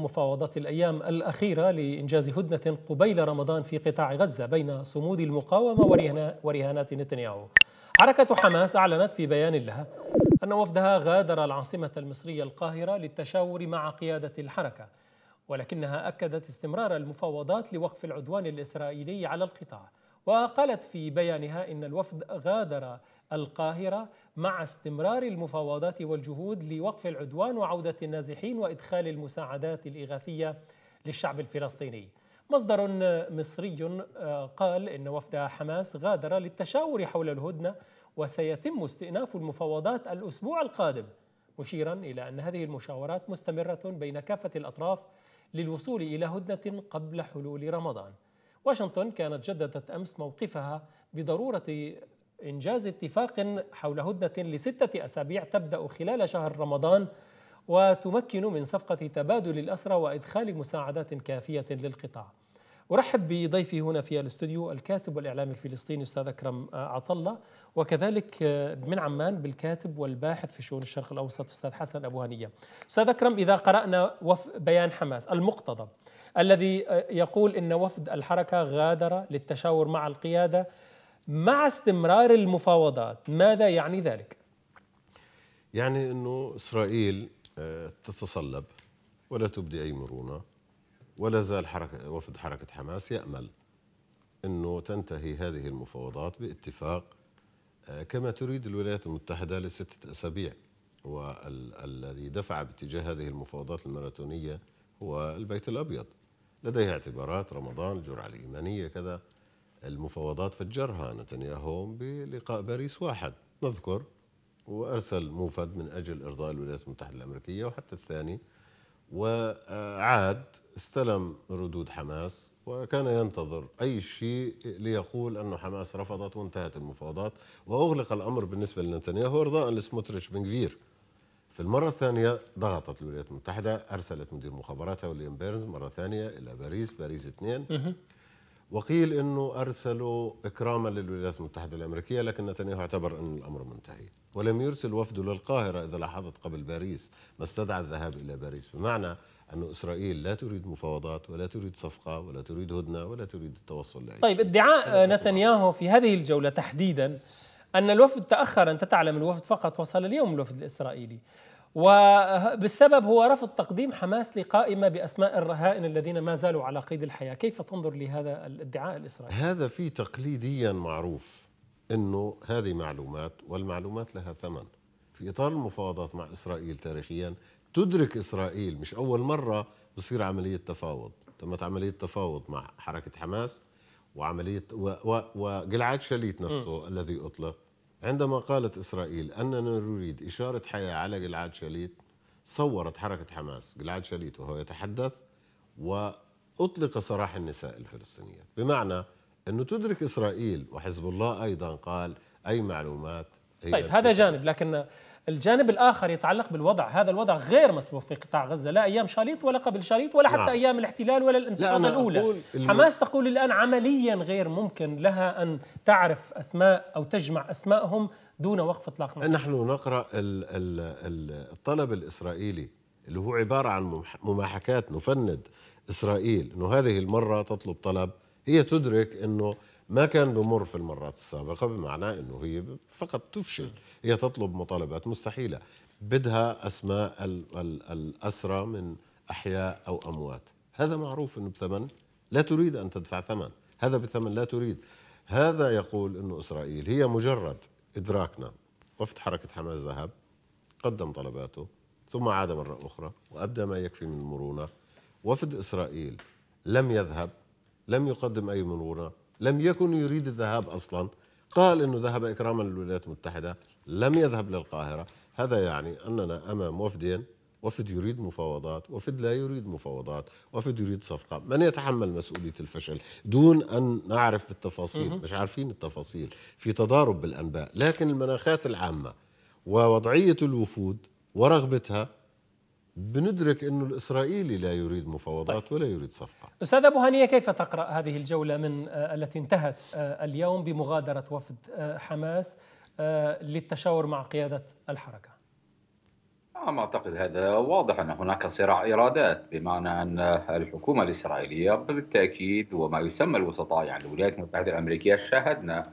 مفاوضات الأيام الأخيرة لإنجاز هدنة قبيل رمضان في قطاع غزة بين صمود المقاومة ورهانات نتنياهو حركة حماس أعلنت في بيان لها أن وفدها غادر العاصمة المصرية القاهرة للتشاور مع قيادة الحركة ولكنها أكدت استمرار المفاوضات لوقف العدوان الإسرائيلي على القطاع وقالت في بيانها إن الوفد غادر القاهرة مع استمرار المفاوضات والجهود لوقف العدوان وعودة النازحين وإدخال المساعدات الإغاثية للشعب الفلسطيني مصدر مصري آه، قال إن وفد حماس غادر للتشاور حول الهدنة وسيتم استئناف المفاوضات الأسبوع القادم مشيرا إلى أن هذه المشاورات مستمرة بين كافة الأطراف للوصول إلى هدنة قبل حلول رمضان واشنطن كانت جددت أمس موقفها بضرورة إنجاز اتفاق حول هدنة لستة أسابيع تبدأ خلال شهر رمضان وتمكن من صفقة تبادل الأسرى وإدخال مساعدات كافية للقطاع أرحب بضيفي هنا في الاستوديو الكاتب والإعلامي الفلسطيني أستاذ أكرم عطلة وكذلك من عمان بالكاتب والباحث في شؤون الشرق الأوسط أستاذ حسن أبو هنية أستاذ أكرم إذا قرأنا بيان حماس المقتضب الذي يقول إن وفد الحركة غادر للتشاور مع القيادة مع استمرار المفاوضات ماذا يعني ذلك؟ يعني أنه إسرائيل آه، تتصلب ولا تبدي أي مرونة ولا زال حركة وفد حركة حماس يأمل أنه تنتهي هذه المفاوضات باتفاق آه، كما تريد الولايات المتحدة لستة أسابيع والذي دفع باتجاه هذه المفاوضات الماراثونية هو البيت الأبيض لديه اعتبارات رمضان الجرعة الإيمانية كذا المفاوضات فجرها نتنياهو بلقاء باريس واحد نذكر وارسل موفد من اجل ارضاء الولايات المتحده الامريكيه وحتى الثاني وعاد استلم ردود حماس وكان ينتظر اي شيء ليقول انه حماس رفضت وانتهت المفاوضات واغلق الامر بالنسبه لنتنياهو ارضاء لسموتريتش بنغفير في المرة الثانية ضغطت الولايات المتحدة أرسلت مدير مخابراتها وليام بيرنز مرة ثانية إلى باريس باريس اثنين وقيل انه ارسلوا اكراما للولايات المتحده الامريكيه لكن نتنياهو اعتبر ان الامر منتهي ولم يرسل وفده للقاهره اذا لاحظت قبل باريس ما استدعى الذهاب الى باريس بمعنى أن إسرائيل لا تريد مفاوضات ولا تريد صفقة ولا تريد هدنة ولا تريد التوصل لأي طيب ادعاء نتنياهو في هذه الجولة تحديدا أن الوفد تأخر أنت تعلم الوفد فقط وصل اليوم الوفد الإسرائيلي وبالسبب هو رفض تقديم حماس لقائمة بأسماء الرهائن الذين ما زالوا على قيد الحياة كيف تنظر لهذا الادعاء الإسرائيلي؟ هذا في تقليديا معروف أنه هذه معلومات والمعلومات لها ثمن في إطار المفاوضات مع إسرائيل تاريخيا تدرك إسرائيل مش أول مرة بصير عملية تفاوض تمت عملية تفاوض مع حركة حماس وعملية وقلعات شليت نفسه م. الذي أطلق عندما قالت إسرائيل أننا نريد إشارة حياة على جلعاد شاليت صورت حركة حماس جلعاد شاليت وهو يتحدث وأطلق سراح النساء الفلسطينية بمعنى أنه تدرك إسرائيل وحزب الله أيضا قال أي معلومات هي طيب هذا جانب لكن الجانب الآخر يتعلق بالوضع هذا الوضع غير مسبوق في قطاع غزة لا أيام شاليط ولا قبل شاليط ولا حتى نعم. أيام الاحتلال ولا الانتفاضة الأولى الم... حماس تقول الآن عمليا غير ممكن لها أن تعرف أسماء أو تجمع أسمائهم دون وقف إطلاق نار نحن نقرأ ال ال الطلب الإسرائيلي اللي هو عبارة عن مماحكات نفند إسرائيل أنه هذه المرة تطلب طلب هي تدرك أنه ما كان بمر في المرات السابقه بمعنى انه هي فقط تفشل هي تطلب مطالبات مستحيله بدها اسماء الاسرى من احياء او اموات هذا معروف انه بثمن لا تريد ان تدفع ثمن هذا بثمن لا تريد هذا يقول انه اسرائيل هي مجرد ادراكنا وفد حركه حماس ذهب قدم طلباته ثم عاد مره اخرى وابدى ما يكفي من المرونه وفد اسرائيل لم يذهب لم يقدم اي مرونه لم يكن يريد الذهاب أصلا قال أنه ذهب إكراما للولايات المتحدة لم يذهب للقاهرة هذا يعني أننا أمام وفدين وفد يريد مفاوضات وفد لا يريد مفاوضات وفد يريد صفقة من يتحمل مسؤولية الفشل دون أن نعرف بالتفاصيل مش عارفين التفاصيل في تضارب بالأنباء لكن المناخات العامة ووضعية الوفود ورغبتها بندرك انه الإسرائيلي لا يريد مفاوضات طيب. ولا يريد صفقة أستاذ أبو هنية كيف تقرأ هذه الجولة من آه، التي انتهت آه، اليوم بمغادرة وفد آه، حماس للتشاور مع قيادة الحركة ما نعم، أعتقد هذا واضح أن هناك صراع إرادات بمعنى أن الحكومة الإسرائيلية بالتأكيد وما يسمى الوسطاء يعني الولايات المتحدة الأمريكية شاهدنا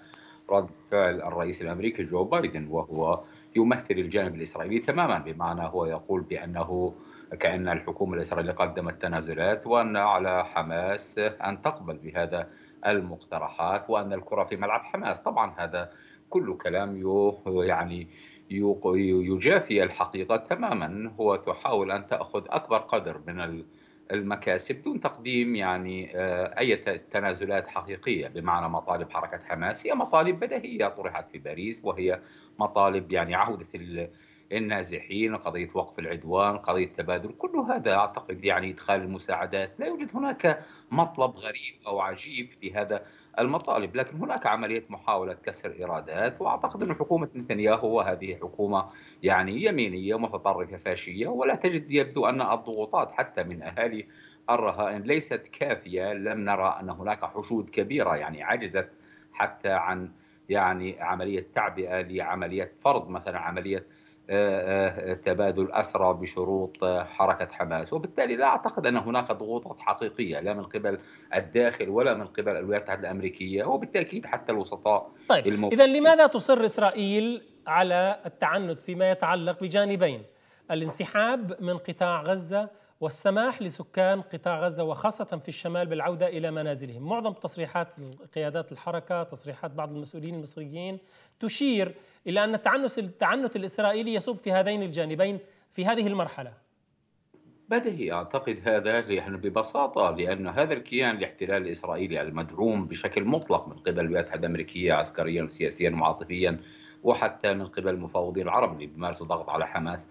رد فعل الرئيس الأمريكي جو بايدن وهو يمثل الجانب الإسرائيلي تماما بمعنى هو يقول بأنه كأن الحكومة الإسرائيلية قدمت تنازلات وأن على حماس أن تقبل بهذا المقترحات وأن الكرة في ملعب حماس طبعا هذا كل كلام يعني يجافي الحقيقة تماما هو تحاول أن تأخذ أكبر قدر من المكاسب دون تقديم يعني آه، اي تنازلات حقيقيه بمعنى مطالب حركه حماس هي مطالب بديهيه طرحت في باريس وهي مطالب يعني عوده النازحين قضيه وقف العدوان قضيه تبادل كل هذا اعتقد يعني ادخال المساعدات لا يوجد هناك مطلب غريب او عجيب في هذا المطالب لكن هناك عملية محاولة كسر إرادات وأعتقد أن حكومة نتنياهو هذه حكومة يعني يمينية متطرفة فاشية ولا تجد يبدو أن الضغوطات حتى من أهالي الرهائن ليست كافية لم نرى أن هناك حشود كبيرة يعني عجزت حتى عن يعني عملية تعبئة لعملية فرض مثلا عملية آه، آه، تبادل أسرى بشروط آه، حركة حماس وبالتالي لا أعتقد أن هناك ضغوطات حقيقية لا من قبل الداخل ولا من قبل الولايات المتحدة الأمريكية وبالتأكيد حتى الوسطاء طيب المو... إذا لماذا تصر إسرائيل على التعنت فيما يتعلق بجانبين الانسحاب من قطاع غزة والسماح لسكان قطاع غزة وخاصة في الشمال بالعودة إلى منازلهم معظم تصريحات قيادات الحركة تصريحات بعض المسؤولين المصريين تشير إلى أن التعنت, التعنت الإسرائيلي يصب في هذين الجانبين في هذه المرحلة بديهي أعتقد هذا يعني ببساطة لأن هذا الكيان الاحتلال الإسرائيلي المدعوم بشكل مطلق من قبل الولايات الأمريكية عسكريا وسياسيا وعاطفيا وحتى من قبل المفاوضين العرب اللي بيمارسوا ضغط على حماس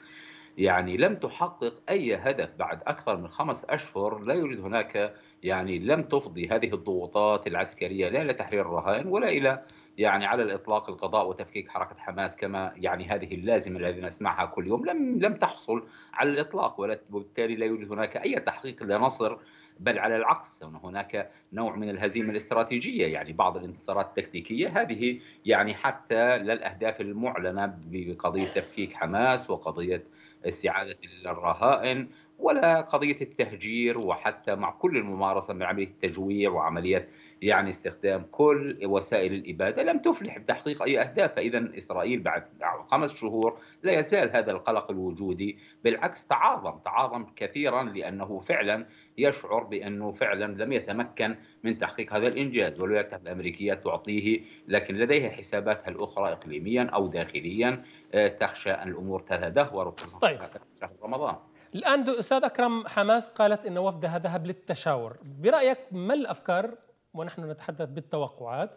يعني لم تحقق أي هدف بعد أكثر من خمس أشهر لا يوجد هناك يعني لم تفضي هذه الضغوطات العسكرية لا إلى تحرير الرهائن ولا إلى يعني على الاطلاق القضاء وتفكيك حركه حماس كما يعني هذه اللازمه الذي نسمعها كل يوم لم لم تحصل على الاطلاق وبالتالي لا يوجد هناك اي تحقيق لنصر بل على العكس يعني هناك نوع من الهزيمه الاستراتيجيه يعني بعض الانتصارات التكتيكيه هذه يعني حتى للاهداف المعلنه بقضيه تفكيك حماس وقضيه استعادة الرهائن ولا قضية التهجير وحتى مع كل الممارسة من عملية التجويع وعملية يعني استخدام كل وسائل الإبادة لم تفلح بتحقيق أي أهداف فإذا إسرائيل بعد خمس شهور لا يزال هذا القلق الوجودي بالعكس تعاظم تعاظم كثيرا لأنه فعلا يشعر بأنه فعلا لم يتمكن من تحقيق هذا الإنجاز والولايات المتحدة الأمريكية تعطيه لكن لديها حساباتها الأخرى إقليميا أو داخليا آه، تخشى أن الأمور تتدهور طيب. شهر رمضان الآن أستاذ أكرم حماس قالت أن وفدها ذهب للتشاور برأيك ما الأفكار ونحن نتحدث بالتوقعات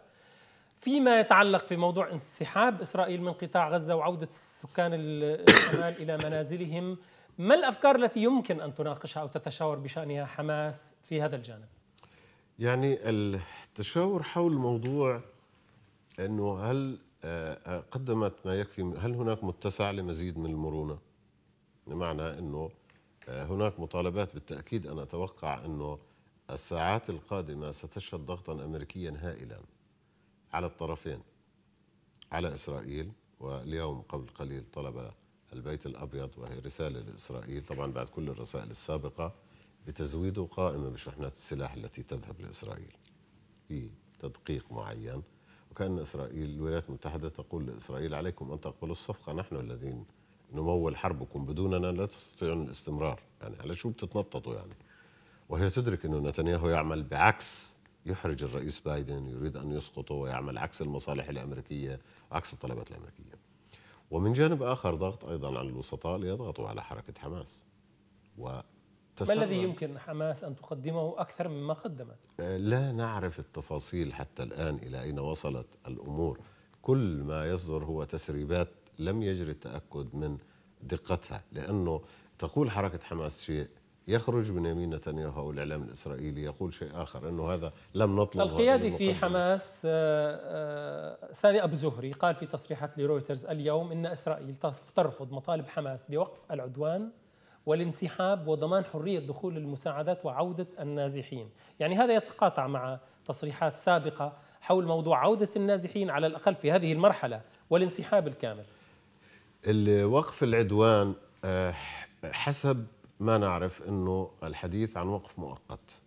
فيما يتعلق في موضوع انسحاب اسرائيل من قطاع غزه وعوده السكان الشمال الى منازلهم ما الافكار التي يمكن ان تناقشها او تتشاور بشانها حماس في هذا الجانب؟ يعني التشاور حول موضوع انه هل آه، آه، قدمت ما يكفي هل هناك متسع لمزيد من المرونه؟ بمعنى انه آه، هناك مطالبات بالتاكيد انا اتوقع انه الساعات القادمة ستشهد ضغطا أمريكيا هائلا على الطرفين على إسرائيل واليوم قبل قليل طلب البيت الأبيض وهي رسالة لإسرائيل طبعا بعد كل الرسائل السابقة بتزويده قائمة بشحنات السلاح التي تذهب لإسرائيل في تدقيق معين وكأن إسرائيل الولايات المتحدة تقول لإسرائيل عليكم أن تقبلوا الصفقة نحن الذين نمول حربكم بدوننا لا تستطيعون الاستمرار يعني على شو بتتنططوا يعني وهي تدرك أن نتنياهو يعمل بعكس يحرج الرئيس بايدن يريد أن يسقطه ويعمل عكس المصالح الأمريكية وعكس الطلبات الأمريكية ومن جانب آخر ضغط أيضا على الوسطاء ليضغطوا على حركة حماس و ما الذي يمكن حماس أن تقدمه أكثر مما قدمت؟ آه، لا نعرف التفاصيل حتى الآن إلى أين وصلت الأمور كل ما يصدر هو تسريبات لم يجري التأكد من دقتها لأنه تقول حركة حماس شيء يخرج بنيامين نتنياهو والإعلام الاعلام الاسرائيلي يقول شيء اخر انه هذا لم نطلب القيادي في حماس آه، آه، سامي ابو زهري قال في تصريحات لرويترز اليوم ان اسرائيل ترفض مطالب حماس بوقف العدوان والانسحاب وضمان حريه دخول المساعدات وعوده النازحين، يعني هذا يتقاطع مع تصريحات سابقه حول موضوع عوده النازحين على الاقل في هذه المرحله والانسحاب الكامل. الوقف العدوان آه، حسب ما نعرف أنه الحديث عن وقف مؤقت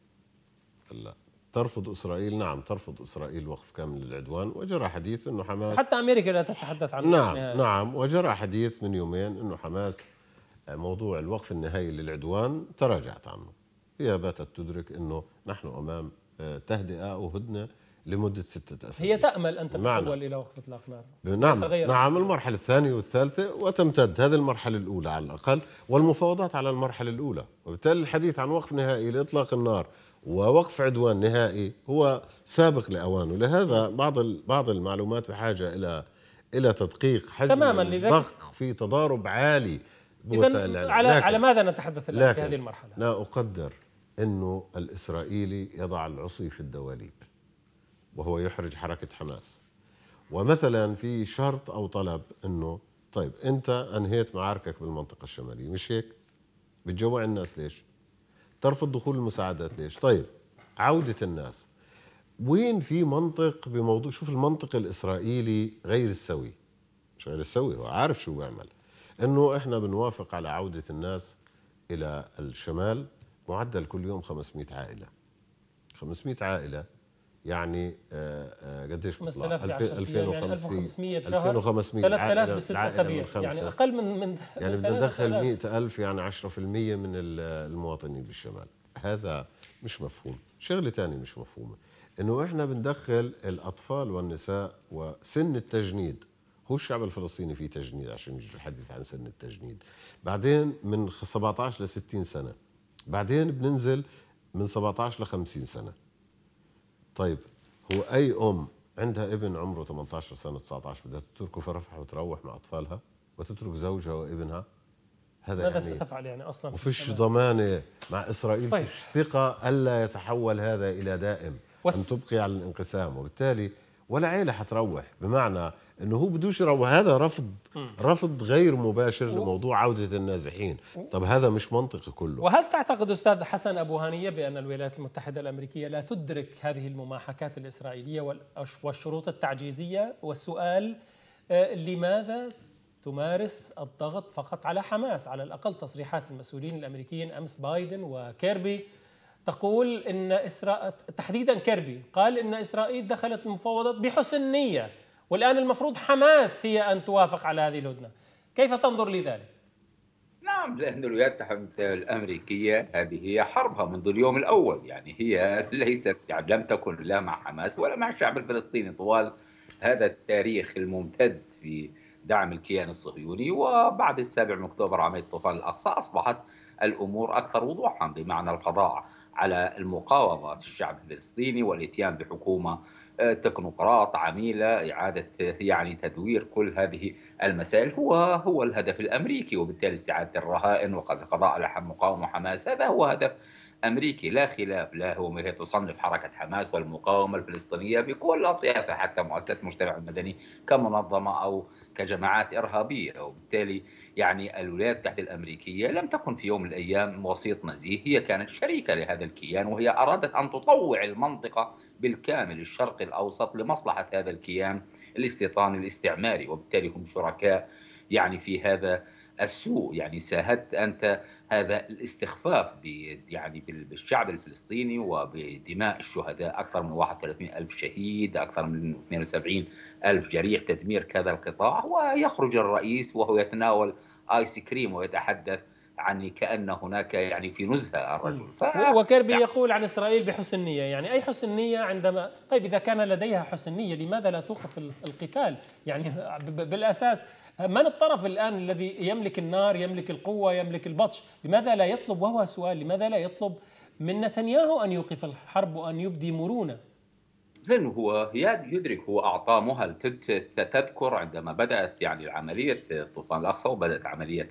هلا ترفض اسرائيل نعم ترفض اسرائيل وقف كامل للعدوان وجرى حديث انه حماس حتى امريكا لا تتحدث عن نعم نعم وجرى حديث من يومين انه حماس آه، موضوع الوقف النهائي للعدوان تراجعت عنه هي باتت تدرك انه نحن امام آه، تهدئه وهدنه لمدة ستة أسابيع هي تأمل أن تتحول إلى وقفة نار نعم نعم المرحلة الثانية والثالثة وتمتد هذه المرحلة الأولى على الأقل والمفاوضات على المرحلة الأولى وبالتالي الحديث عن وقف نهائي لإطلاق النار ووقف عدوان نهائي هو سابق لأوانه لهذا بعض بعض المعلومات بحاجة إلى إلى تدقيق حجم الضغط في تضارب عالي بوسائل على على ماذا نتحدث الآن في هذه المرحلة؟ لا أقدر أنه الإسرائيلي يضع العصي في الدواليب وهو يحرج حركة حماس ومثلا في شرط أو طلب أنه طيب أنت أنهيت معاركك بالمنطقة الشمالية مش هيك بتجوع الناس ليش ترفض دخول المساعدات ليش طيب عودة الناس وين في منطق بموضوع شوف المنطق الإسرائيلي غير السوي مش غير السوي هو عارف شو بيعمل أنه إحنا بنوافق على عودة الناس إلى الشمال معدل كل يوم 500 عائلة 500 عائلة يعني آه، آه، قديش بيطلع 2500 يعني بشهر 2500 3000 بست اسابيع يعني اقل من من يعني بدنا ندخل 100000 يعني 10% من المواطنين بالشمال هذا مش مفهوم شغله ثانيه مش مفهومه انه احنا بندخل الاطفال والنساء وسن التجنيد هو الشعب الفلسطيني في تجنيد عشان يجي الحديث عن سن التجنيد بعدين من 17 ل 60 سنه بعدين بننزل من 17 ل 50 سنه طيب هو اي ام عندها ابن عمره 18 سنه 19 بدها تتركه في رفح وتروح مع اطفالها وتترك زوجها وابنها هذا ماذا يعني ستفعل يعني اصلا وفيش ضمانه مع اسرائيل طيب. ثقه الا يتحول هذا الى دائم وس... ان تبقي على الانقسام وبالتالي ولا عيله حتروح بمعنى انه هو بدوش يروح هذا رفض رفض غير مباشر و... لموضوع عوده النازحين و... طب هذا مش منطقي كله وهل تعتقد استاذ حسن ابو هانيه بان الولايات المتحده الامريكيه لا تدرك هذه المماحكات الاسرائيليه والشروط التعجيزيه والسؤال آه، لماذا تمارس الضغط فقط على حماس على الاقل تصريحات المسؤولين الامريكيين امس بايدن وكيربي تقول ان اسرا تحديدا كيربي قال ان اسرائيل دخلت المفاوضات بحسن نيه والان المفروض حماس هي ان توافق على هذه الهدنه كيف تنظر لذلك؟ نعم لأن الولايات المتحدة الأمريكية هذه هي حربها منذ اليوم الأول يعني هي ليست يعني لم تكن لا مع حماس ولا مع الشعب الفلسطيني طوال هذا التاريخ الممتد في دعم الكيان الصهيوني وبعد السابع من أكتوبر عمليه طوفان الأقصى أصبحت الأمور أكثر وضوحا بمعنى القضاء على المقاومة الشعب الفلسطيني والاتيان بحكومة آه، تكنوقراط عميلة إعادة يعني تدوير كل هذه المسائل هو هو الهدف الأمريكي وبالتالي استعادة الرهائن وقد القضاء على مقاومة حماس هذا هو هدف أمريكي لا خلاف له وهي تصنف حركة حماس والمقاومة الفلسطينية بكل أطيافها حتى مؤسسات المجتمع المدني كمنظمة أو كجماعات إرهابية وبالتالي يعني الولايات المتحدة الأمريكية لم تكن في يوم من الأيام وسيط نزيه هي كانت شريكة لهذا الكيان وهي أرادت أن تطوع المنطقة بالكامل الشرق الأوسط لمصلحة هذا الكيان الاستيطاني الاستعماري وبالتالي هم شركاء يعني في هذا السوء يعني ساهدت أنت هذا الاستخفاف يعني بالشعب الفلسطيني وبدماء الشهداء أكثر من 31 ألف شهيد أكثر من 72 ألف جريح تدمير كذا القطاع ويخرج الرئيس وهو يتناول آيس كريم ويتحدث عن كأن هناك يعني في نزهة الرجل ف... وكيربي يعني... يقول عن إسرائيل بحسن نية يعني أي حسن نية عندما طيب إذا كان لديها حسن نية لماذا لا توقف القتال يعني بالأساس من الطرف الآن الذي يملك النار يملك القوة يملك البطش لماذا لا يطلب وهو سؤال لماذا لا يطلب من نتنياهو أن يوقف الحرب وأن يبدي مرونة لأنه هو يدرك هو أعطى مهل تذكر عندما بدأت يعني عمليه الطوفان الأقصى وبدأت عملية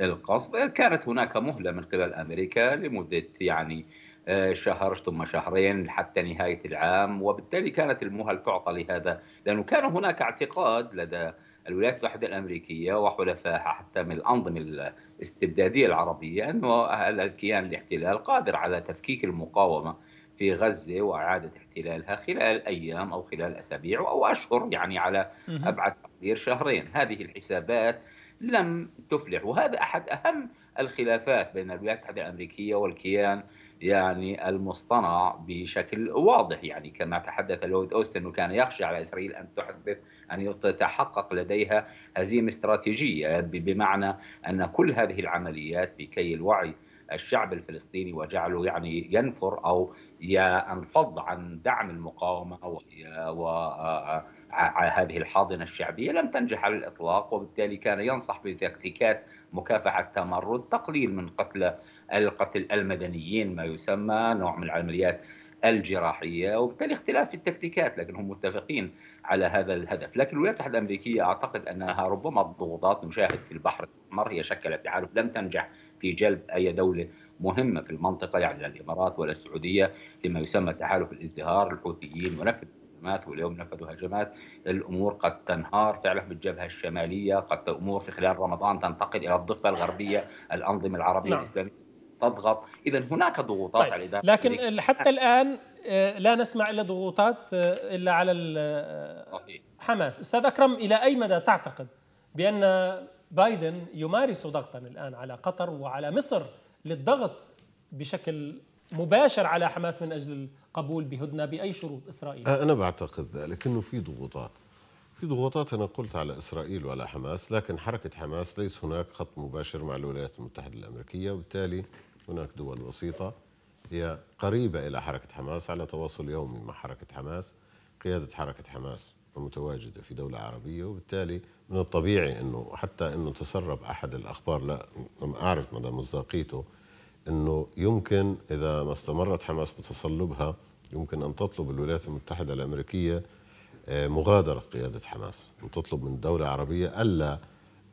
القصف كانت هناك مهلة من قبل أمريكا لمدة يعني آه، شهر ثم شهرين حتى نهاية العام وبالتالي كانت المهل تعطى لهذا لأنه كان هناك اعتقاد لدى الولايات المتحدة الأمريكية وحلفائها حتى من الأنظمة الاستبدادية العربية أن الكيان الاحتلال قادر على تفكيك المقاومة في غزة وإعادة احتلالها خلال أيام أو خلال أسابيع أو أشهر يعني على أبعد تقدير شهرين هذه الحسابات لم تفلح وهذا أحد أهم الخلافات بين الولايات المتحدة الأمريكية والكيان يعني المصطنع بشكل واضح يعني كما تحدث لويد أوستن وكان يخشى على إسرائيل أن تحدث أن تتحقق لديها هزيمة استراتيجية بمعنى أن كل هذه العمليات بكي الوعي الشعب الفلسطيني وجعله يعني ينفر أو ينفض عن دعم المقاومة وهذه آه، آه، آه، الحاضنة الشعبية لم تنجح على الإطلاق وبالتالي كان ينصح بتكتيكات مكافحة التمرد تقليل من قتل القتل المدنيين ما يسمى نوع من العمليات الجراحية وبالتالي اختلاف في التكتيكات لكن هم متفقين على هذا الهدف لكن الولايات المتحدة الأمريكية أعتقد أنها ربما الضغوطات نشاهد في البحر الأحمر هي شكلت تعارف لم تنجح في جلب اي دوله مهمه في المنطقه يعني الامارات ولا السعوديه لما يسمى تحالف الازدهار الحوثيين ونفذ هجمات واليوم نفذوا هجمات الامور قد تنهار تعرف بالجبهه الشماليه قد امور في خلال رمضان تنتقل الى الضفه الغربيه الانظمه العربيه نعم. الاسلاميه تضغط اذا هناك ضغوطات طيب. على الاداره لكن اللي... حتى الان آه، لا نسمع الا ضغوطات آه، الا على حماس استاذ اكرم الى اي مدى تعتقد بان بايدن يمارس ضغطا الان على قطر وعلى مصر للضغط بشكل مباشر على حماس من اجل القبول بهدنه باي شروط اسرائيل أه، انا بعتقد ذلك انه في ضغوطات في ضغوطات انا قلت على اسرائيل وعلى حماس لكن حركه حماس ليس هناك خط مباشر مع الولايات المتحده الامريكيه وبالتالي هناك دول وسيطه هي قريبه الى حركه حماس على تواصل يومي مع حركه حماس قياده حركه حماس متواجدة في دولة عربية وبالتالي من الطبيعي أنه حتى أنه تسرب أحد الأخبار لا أعرف مدى مصداقيته أنه يمكن إذا ما استمرت حماس بتصلبها يمكن أن تطلب الولايات المتحدة الأمريكية آه، مغادرة قيادة حماس أن تطلب من الدولة العربية ألا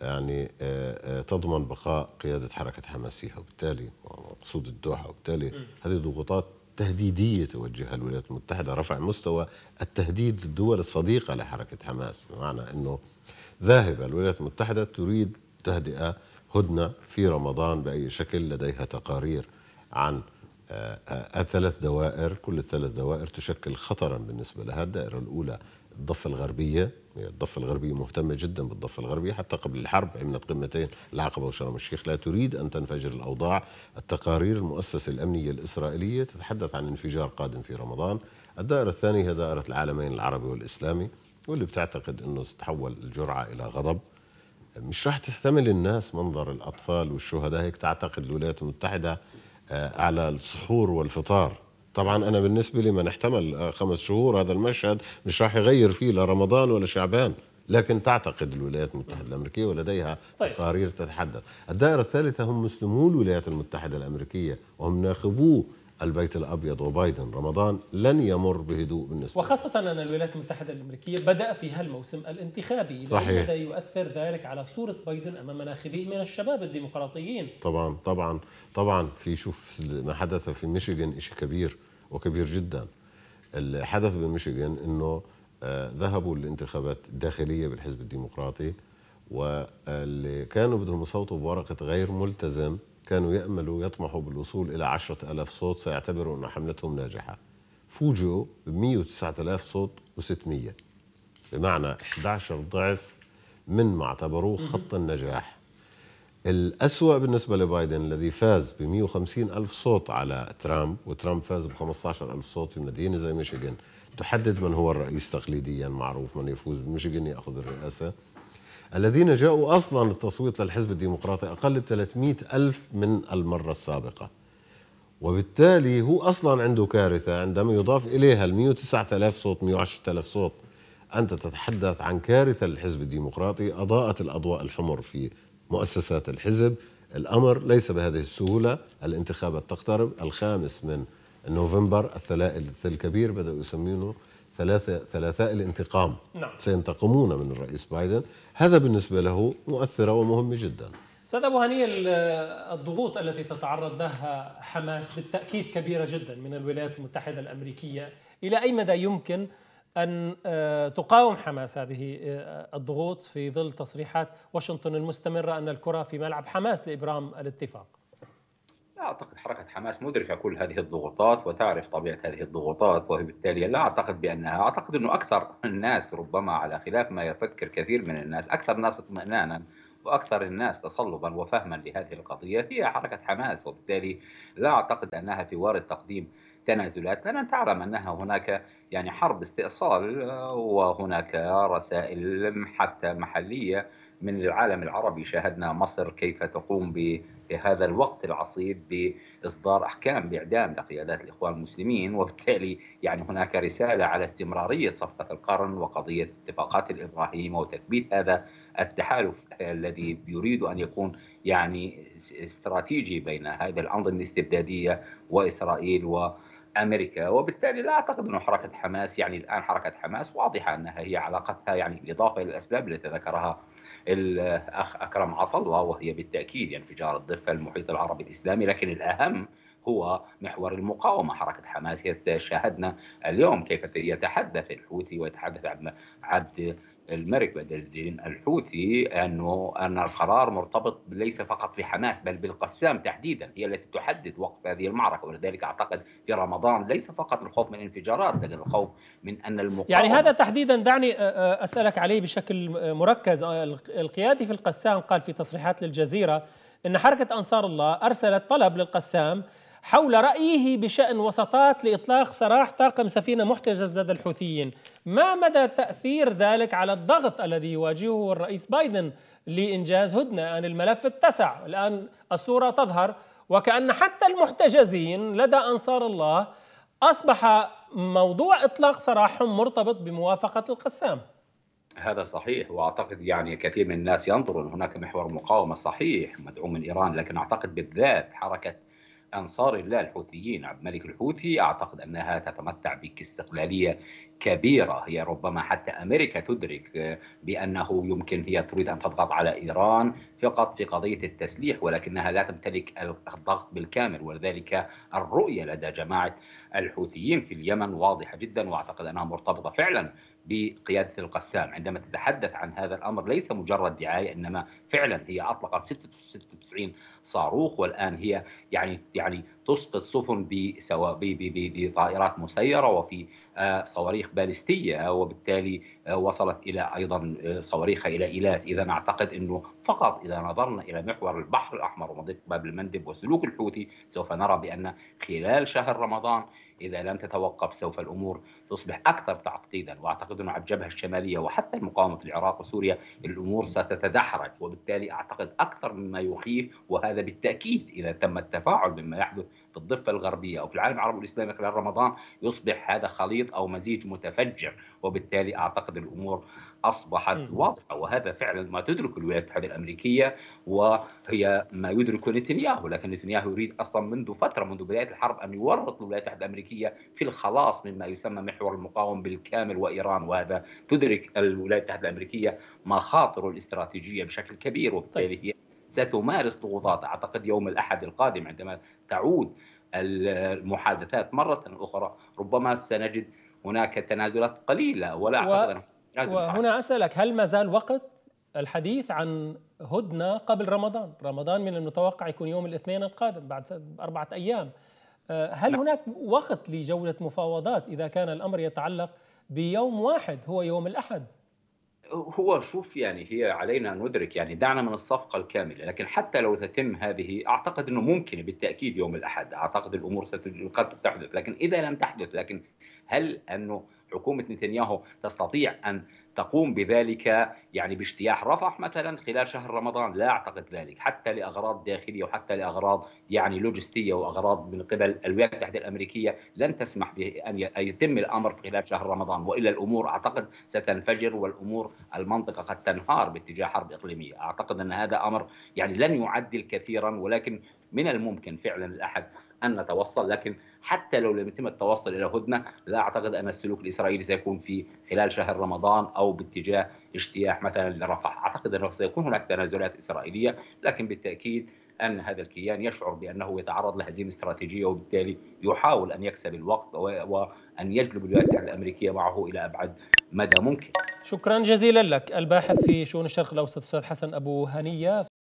يعني آه، آه، تضمن بقاء قيادة حركة حماسيها وبالتالي مقصود الدوحة وبالتالي هذه ضغوطات تهديدية توجهها الولايات المتحدة رفع مستوى التهديد للدول الصديقة لحركة حماس بمعنى أنه ذاهبة الولايات المتحدة تريد تهدئة هدنة في رمضان بأي شكل لديها تقارير عن آه، آه، الثلاث دوائر كل الثلاث دوائر تشكل خطرا بالنسبة لها الدائرة الأولى الضفه الغربيه يعني الضفه الغربيه مهتمه جدا بالضفه الغربيه حتى قبل الحرب عملت قمتين العقبه وشرم الشيخ لا تريد ان تنفجر الاوضاع التقارير المؤسسه الامنيه الاسرائيليه تتحدث عن انفجار قادم في رمضان الدائره الثانيه هي دائره العالمين العربي والاسلامي واللي بتعتقد انه ستحول الجرعه الى غضب مش راح تحتمل الناس منظر الاطفال والشهداء هيك تعتقد الولايات المتحده آه، على السحور والفطار طبعا انا بالنسبه لي من احتمل آه، خمس شهور هذا المشهد مش راح يغير فيه لا رمضان ولا شعبان لكن تعتقد الولايات المتحدة الأمريكية ولديها طيب. تقارير تتحدث الدائرة الثالثة هم مسلمو الولايات المتحدة الأمريكية وهم ناخبو البيت الابيض وبايدن رمضان لن يمر بهدوء بالنسبه وخاصه ان الولايات المتحده الامريكيه بدا في هالموسم الانتخابي صحيح بدا يؤثر ذلك على صوره بايدن امام ناخبيه من الشباب الديمقراطيين طبعا طبعا طبعا في شوف ما حدث في ميشيغان شيء كبير وكبير جدا اللي حدث بميشيغان انه آه، ذهبوا للانتخابات الداخليه بالحزب الديمقراطي واللي كانوا بدهم يصوتوا بورقه غير ملتزم كانوا يأملوا يطمحوا بالوصول إلى عشرة ألاف صوت سيعتبروا أن حملتهم ناجحة فوجئوا ب 109000 صوت و600 بمعنى 11 ضعف من ما اعتبروه خط النجاح الأسوأ بالنسبة لبايدن الذي فاز ب 150 ألف صوت على ترامب وترامب فاز ب 15 ألف صوت في مدينة زي ميشيغان تحدد من هو الرئيس تقليديا معروف من يفوز بميشيغان يأخذ الرئاسة الذين جاءوا أصلا التصويت للحزب الديمقراطي أقل ب 300 ألف من المرة السابقة وبالتالي هو أصلا عنده كارثة عندما يضاف إليها ال 109000 صوت 110000 صوت أنت تتحدث عن كارثة للحزب الديمقراطي أضاءت الأضواء الحمر في مؤسسات الحزب الأمر ليس بهذه السهولة الانتخابات تقترب الخامس من نوفمبر الثلائث الكبير بدأوا يسمونه ثلاثة ثلاثاء الانتقام نعم. سينتقمون من الرئيس بايدن هذا بالنسبة له مؤثرة ومهمة جدا سيد أبو هنية الضغوط التي تتعرض لها حماس بالتأكيد كبيرة جدا من الولايات المتحدة الأمريكية إلى أي مدى يمكن أن آه، تقاوم حماس هذه آه، الضغوط في ظل تصريحات واشنطن المستمرة أن الكرة في ملعب حماس لإبرام الاتفاق اعتقد حركه حماس مدركه كل هذه الضغوطات وتعرف طبيعه هذه الضغوطات وبالتالي لا اعتقد بانها اعتقد انه اكثر الناس ربما على خلاف ما يفكر كثير من الناس اكثر الناس اطمئنانا واكثر الناس تصلبا وفهما لهذه القضيه هي حركه حماس وبالتالي لا اعتقد انها في وارد تقديم تنازلات لان تعلم أنها هناك يعني حرب استئصال آه، وهناك رسائل حتى محلية من العالم العربي شاهدنا مصر كيف تقوم بهذا الوقت العصيب بإصدار أحكام بإعدام لقيادات الإخوان المسلمين وبالتالي يعني هناك رسالة على استمرارية صفقة القرن وقضية اتفاقات الإبراهيم وتثبيت هذا التحالف الذي يريد أن يكون يعني استراتيجي بين هذه الأنظمة الاستبدادية وإسرائيل و امريكا وبالتالي لا اعتقد انه حركه حماس يعني الان حركه حماس واضحه انها هي علاقتها يعني بالاضافه الى الاسباب التي ذكرها الاخ اكرم عطل وهي بالتاكيد انفجار يعني الضفه المحيط العربي الاسلامي لكن الاهم هو محور المقاومه حركه حماس شاهدنا اليوم كيف يتحدث الحوثي ويتحدث عن عبد الملك بدر الدين الحوثي انه ان القرار مرتبط ليس فقط بحماس بل بالقسام تحديدا هي التي تحدد وقت هذه المعركه ولذلك اعتقد في رمضان ليس فقط الخوف من انفجارات لكن الخوف من ان المقاومه يعني هذا تحديدا دعني اسالك عليه بشكل مركز القيادي في القسام قال في تصريحات للجزيره ان حركه انصار الله ارسلت طلب للقسام حول رأيه بشأن وسطات لإطلاق سراح طاقم سفينة محتجز لدى الحوثيين ما مدى تأثير ذلك على الضغط الذي يواجهه الرئيس بايدن لإنجاز هدنة الآن الملف اتسع الآن الصورة تظهر وكأن حتى المحتجزين لدى أنصار الله أصبح موضوع إطلاق سراحهم مرتبط بموافقة القسام هذا صحيح واعتقد يعني كثير من الناس ينظرون هناك محور مقاومه صحيح مدعوم من ايران لكن اعتقد بالذات حركه أنصار الله الحوثيين عبد الملك الحوثي أعتقد أنها تتمتع باستقلالية كبيرة هي ربما حتى أمريكا تدرك بأنه يمكن هي تريد أن تضغط على إيران فقط في قضية التسليح ولكنها لا تمتلك الضغط بالكامل ولذلك الرؤية لدى جماعة الحوثيين في اليمن واضحة جدا وأعتقد أنها مرتبطة فعلا بقيادة القسام عندما تتحدث عن هذا الأمر ليس مجرد دعاية إنما فعلا هي أطلقت 96 صاروخ والآن هي يعني يعني تسقط سفن بطائرات مسيرة وفي آه، صواريخ باليستية وبالتالي آه، وصلت إلى أيضا آه، صواريخ إلى إيلات إذا أعتقد أنه فقط إذا نظرنا إلى محور البحر الأحمر ومضيق باب المندب وسلوك الحوثي سوف نرى بأن خلال شهر رمضان إذا لم تتوقف سوف الأمور تصبح أكثر تعقيدا وأعتقد أنه على الجبهة الشمالية وحتى المقاومة في العراق وسوريا الأمور ستتدحرج وبالتالي أعتقد أكثر مما يخيف وهذا بالتأكيد إذا تم التفاعل بما يحدث في الضفة الغربية أو في العالم العربي والإسلامي خلال رمضان يصبح هذا خليط أو مزيج متفجر وبالتالي أعتقد الأمور أصبحت واضحة وهذا فعلا ما تدركه الولايات المتحدة الأمريكية وهي ما يدركه نتنياهو لكن نتنياهو يريد أصلا منذ فترة منذ بداية الحرب أن يورط الولايات المتحدة الأمريكية في الخلاص مما يسمى محور المقاومة بالكامل وإيران وهذا تدرك الولايات المتحدة الأمريكية مخاطره الاستراتيجية بشكل كبير وبالتالي طيب. هي ستمارس ضغوطات أعتقد يوم الأحد القادم عندما تعود المحادثات مرة أخرى ربما سنجد هناك تنازلات قليلة ولا و... وهنا أسألك هل ما زال وقت الحديث عن هدنة قبل رمضان رمضان من المتوقع يكون يوم الاثنين القادم بعد أربعة أيام آه، هل لا. نعم. هناك وقت لجولة مفاوضات إذا كان الأمر يتعلق بيوم واحد هو يوم الأحد هو شوف يعني هي علينا ان ندرك يعني دعنا من الصفقه الكامله، لكن حتى لو تتم هذه اعتقد انه ممكن بالتاكيد يوم الاحد، اعتقد الامور قد تحدث، لكن اذا لم تحدث لكن هل أنه حكومة نتنياهو تستطيع أن تقوم بذلك يعني باجتياح رفح مثلا خلال شهر رمضان لا أعتقد ذلك حتى لأغراض داخلية وحتى لأغراض يعني لوجستية وأغراض من قبل الولايات المتحدة الأمريكية لن تسمح بأن يتم الأمر خلال شهر رمضان وإلا الأمور أعتقد ستنفجر والأمور المنطقة قد تنهار باتجاه حرب إقليمية أعتقد أن هذا أمر يعني لن يعدل كثيرا ولكن من الممكن فعلا الأحد أن نتوصل لكن حتى لو لم يتم التوصل الى هدنه لا اعتقد ان السلوك الاسرائيلي سيكون في خلال شهر رمضان او باتجاه اجتياح مثلا لرفح، اعتقد انه سيكون هناك تنازلات اسرائيليه لكن بالتاكيد ان هذا الكيان يشعر بانه يتعرض لهزيمه استراتيجيه وبالتالي يحاول ان يكسب الوقت وان يجلب الولايات المتحده الامريكيه معه الى ابعد مدى ممكن. شكرا جزيلا لك الباحث في شؤون الشرق الاوسط استاذ حسن ابو هنيه